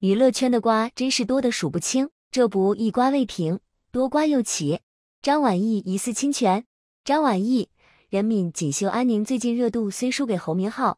娱乐圈的瓜真是多得数不清，这不一瓜未平，多瓜又起。张晚意疑似侵权，张晚意、任敏《锦绣安宁》最近热度虽输给侯明昊、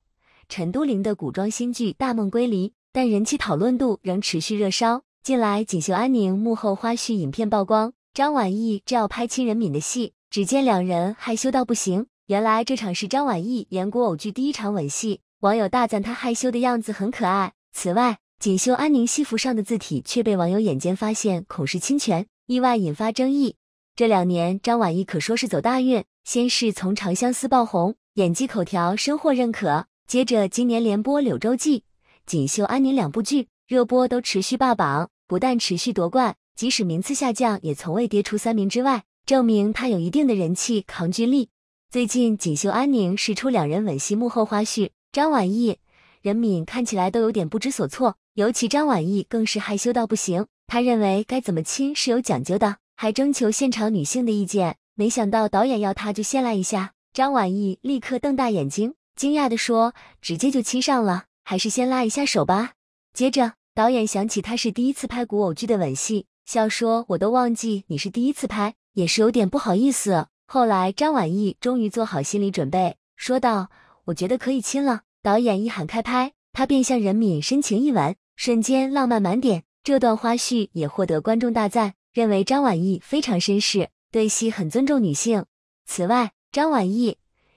陈都灵的古装新剧《大梦归离》，但人气讨论度仍持续热烧。近来《锦绣安宁》幕后花絮影片曝光，张晚意正要拍亲任敏的戏，只见两人害羞到不行。原来这场是张晚意演古偶剧第一场吻戏，网友大赞他害羞的样子很可爱。此外，《锦绣安宁》戏服上的字体却被网友眼尖发现恐是侵权，意外引发争议。这两年，张晚意可说是走大运，先是从《长相思》爆红，演技口条深获认可，接着今年连播《柳州记》《锦绣安宁》两部剧，热播都持续霸榜，不但持续夺冠，即使名次下降也从未跌出三名之外，证明他有一定的人气抗拒力。最近，《锦绣安宁》释出两人吻戏幕后花絮，张晚意、任敏看起来都有点不知所措。尤其张晚意更是害羞到不行，他认为该怎么亲是有讲究的，还征求现场女性的意见。没想到导演要他就先来一下，张晚意立刻瞪大眼睛，惊讶地说：“直接就亲上了，还是先拉一下手吧。”接着，导演想起他是第一次拍古偶剧的吻戏，笑说：“我都忘记你是第一次拍，也是有点不好意思。”后来，张晚意终于做好心理准备，说道：“我觉得可以亲了。”导演一喊开拍，他便向任敏深情一吻。瞬间浪漫满点，这段花絮也获得观众大赞，认为张晚意非常绅士，对戏很尊重女性。此外，张晚意、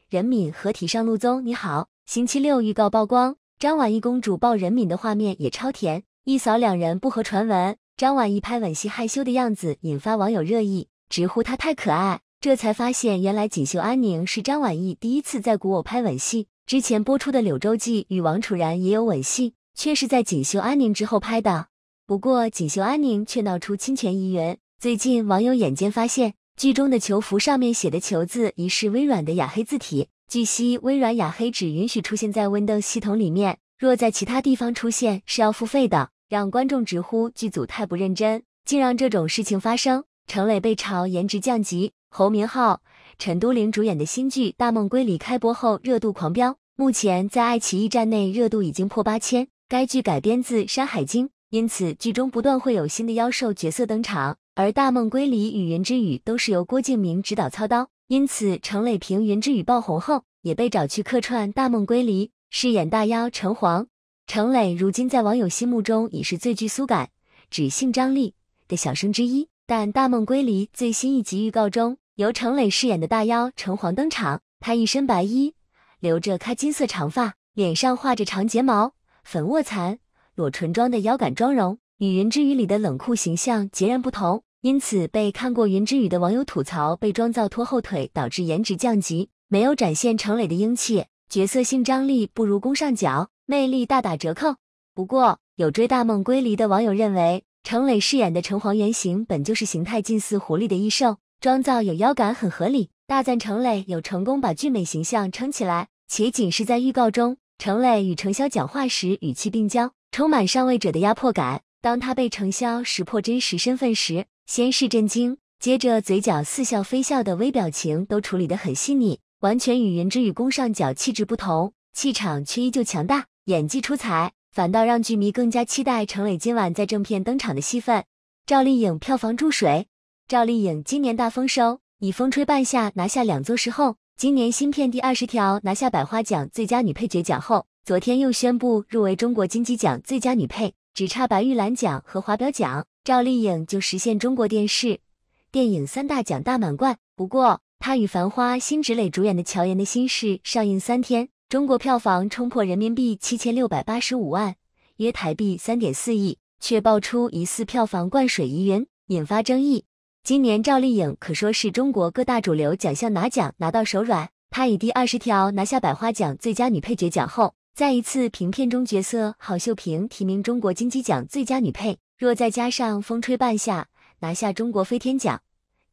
任敏合体上路，宗你好，星期六预告曝光，张晚意公主抱任敏的画面也超甜，一扫两人不合传闻。张晚意拍吻戏害羞的样子引发网友热议，直呼她太可爱。这才发现原来《锦绣安宁》是张晚意第一次在古偶拍吻戏，之前播出的《柳州记》与王楚然也有吻戏。却是在《锦绣安宁》之后拍的，不过《锦绣安宁》却闹出侵权疑云。最近网友眼尖发现，剧中的球服上面写的“球”字疑似微软的雅黑字体。据悉，微软雅黑只允许出现在 Windows 系统里面，若在其他地方出现是要付费的，让观众直呼剧组太不认真，竟让这种事情发生。程磊被嘲颜值降级，侯明昊、陈都灵主演的新剧《大梦归离》开播后热度狂飙，目前在爱奇艺站内热度已经破八千。该剧改编自《山海经》，因此剧中不断会有新的妖兽角色登场。而《大梦归离》与《云之羽》都是由郭敬明指导操刀，因此程磊凭《云之羽》爆红后，也被找去客串《大梦归离》，饰演大妖城隍。程磊如今在网友心目中已是最具苏感、只性张力的小生之一。但《大梦归离》最新一集预告中，由程磊饰演的大妖城隍登场，他一身白衣，留着开金色长发，脸上画着长睫毛。粉卧蚕、裸唇妆的腰感妆容，与《云之羽》里的冷酷形象截然不同，因此被看过《云之羽》的网友吐槽被妆造拖后腿，导致颜值降级，没有展现程磊的英气，角色性张力不如宫上角，魅力大打折扣。不过，有追《大梦归离》的网友认为，程磊饰演的城隍原型本就是形态近似狐狸的异兽，妆造有腰感很合理，大赞程磊有成功把俊美形象撑起来，且仅是在预告中。程磊与程潇讲话时语气并交，充满上位者的压迫感。当他被程潇识破真实身份时，先是震惊，接着嘴角似笑非笑的微表情都处理得很细腻，完全与云之羽攻上角气质不同，气场却依旧强大，演技出彩，反倒让剧迷更加期待程磊今晚在正片登场的戏份。赵丽颖票房注水，赵丽颖今年大丰收，以风吹半夏拿下两座石后。今年新片第二十条拿下百花奖最佳女配角奖后，昨天又宣布入围中国金鸡奖最佳女配，只差白玉兰奖和华表奖，赵丽颖就实现中国电视、电影三大奖大满贯。不过，她与《繁花》辛芷蕾主演的乔妍的心事》上映三天，中国票房冲破人民币七千六百八十五万，约台币三点四亿，却爆出疑似票房灌水疑云，引发争议。今年赵丽颖可说是中国各大主流奖项拿奖拿到手软，她以第二十条拿下百花奖最佳女配角奖后，在一次评片中角色郝秀萍提名中国金鸡奖最佳女配。若再加上《风吹半夏》拿下中国飞天奖、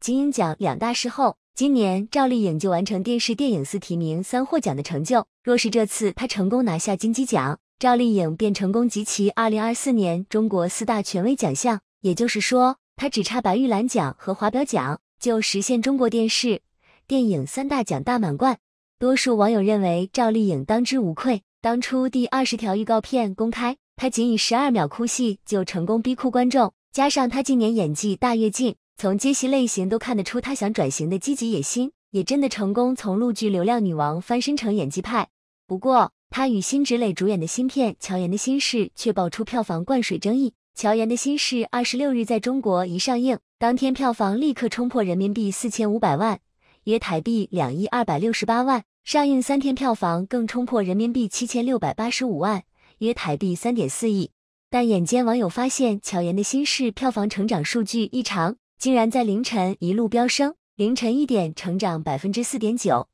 金鹰奖两大事后，今年赵丽颖就完成电视、电影四提名三获奖的成就。若是这次她成功拿下金鸡奖，赵丽颖便成功集齐2024年中国四大权威奖项，也就是说。她只差白玉兰奖和华表奖就实现中国电视、电影三大奖大满贯。多数网友认为赵丽颖当之无愧。当初第二十条预告片公开，她仅以十二秒哭戏就成功逼哭观众，加上她近年演技大跃进，从接戏类型都看得出她想转型的积极野心，也真的成功从陆剧流量女王翻身成演技派。不过，她与辛芷蕾主演的新片《乔妍的心事》却爆出票房灌水争议。乔妍的新事二十六日》在中国一上映，当天票房立刻冲破人民币四千五百万，约台币两亿二百六十八万。上映三天，票房更冲破人民币七千六百八十五万，约台币三点四亿。但眼尖网友发现，乔妍的新事票房成长数据异常，竟然在凌晨一路飙升。凌晨一点，成长百分之四点九；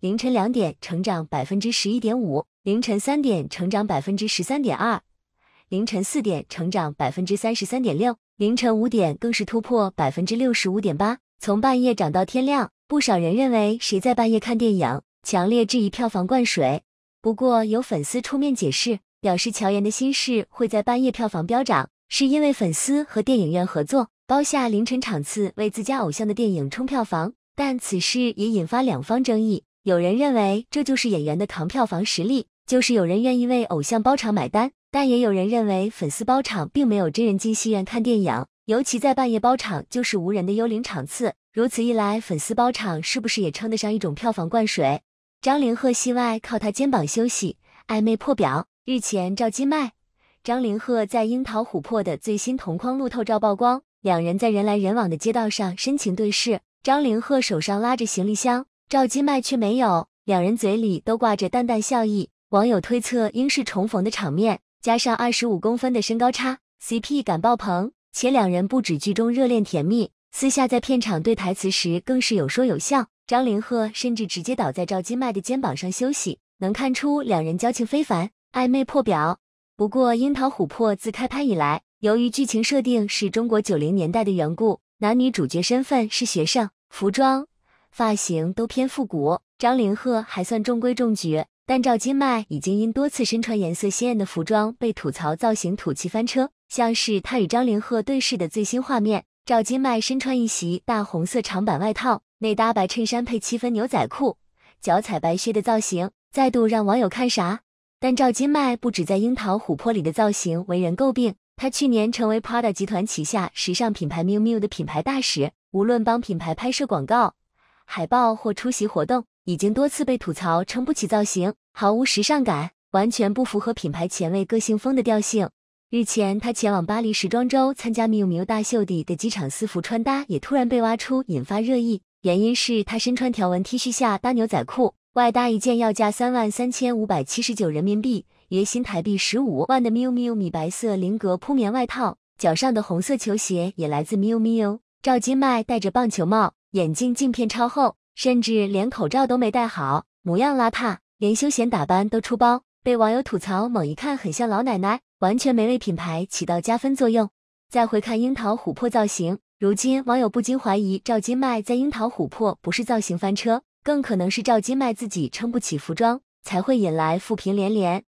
凌晨两点，成长百分之十一点五；凌晨三点，成长百分之十三点二。凌晨四点成长百分之三十三点六，凌晨五点更是突破百分之六十五点八，从半夜涨到天亮。不少人认为，谁在半夜看电影？强烈质疑票房灌水。不过有粉丝出面解释，表示乔妍的新事会在半夜票房飙涨，是因为粉丝和电影院合作，包下凌晨场次为自家偶像的电影冲票房。但此事也引发两方争议，有人认为这就是演员的扛票房实力，就是有人愿意为偶像包场买单。但也有人认为，粉丝包场并没有真人进戏院看电影，尤其在半夜包场就是无人的幽灵场次。如此一来，粉丝包场是不是也称得上一种票房灌水？张凌赫戏外靠他肩膀休息，暧昧破表。日前，赵今麦、张凌赫在《樱桃琥珀》的最新同框路透照曝光，两人在人来人往的街道上深情对视。张凌赫手上拉着行李箱，赵今麦却没有，两人嘴里都挂着淡淡笑意。网友推测，应是重逢的场面。加上二十五公分的身高差，CP 感爆棚，且两人不止剧中热恋甜蜜，私下在片场对台词时更是有说有笑。张凌赫甚至直接倒在赵今麦的肩膀上休息，能看出两人交情非凡，暧昧破表。不过《樱桃琥珀》自开拍以来，由于剧情设定是中国九零年代的缘故，男女主角身份是学生，服装、发型都偏复古，张凌赫还算中规中矩。但赵今麦已经因多次身穿颜色鲜艳的服装被吐槽造型土气翻车，像是她与张凌赫对视的最新画面，赵今麦身穿一袭大红色长版外套，内搭白衬衫配七分牛仔裤，脚踩白靴的造型，再度让网友看傻。但赵今麦不止在《樱桃琥珀》里的造型为人诟病，她去年成为 Prada 集团旗下时尚品牌 miumiu 的品牌大使，无论帮品牌拍摄广告、海报或出席活动。已经多次被吐槽撑不起造型，毫无时尚感，完全不符合品牌前卫个性风的调性。日前，他前往巴黎时装周参加 miumiu 大秀的机场私服穿搭也突然被挖出，引发热议。原因是他身穿条纹 T 恤下搭牛仔裤，外搭一件要价三万三千五百七十九人民币（约新台币十五万）的 miumiu 米白色菱格铺棉外套，脚上的红色球鞋也来自 miumiu。赵金麦戴着棒球帽，眼镜镜片超厚。甚至连口罩都没戴好，模样邋遢，连休闲打扮都出包，被网友吐槽，猛一看很像老奶奶，完全没为品牌起到加分作用。再回看樱桃琥珀造型，如今网友不禁怀疑赵金麦在樱桃琥珀不是造型翻车，更可能是赵金麦自己撑不起服装，才会引来负评连连。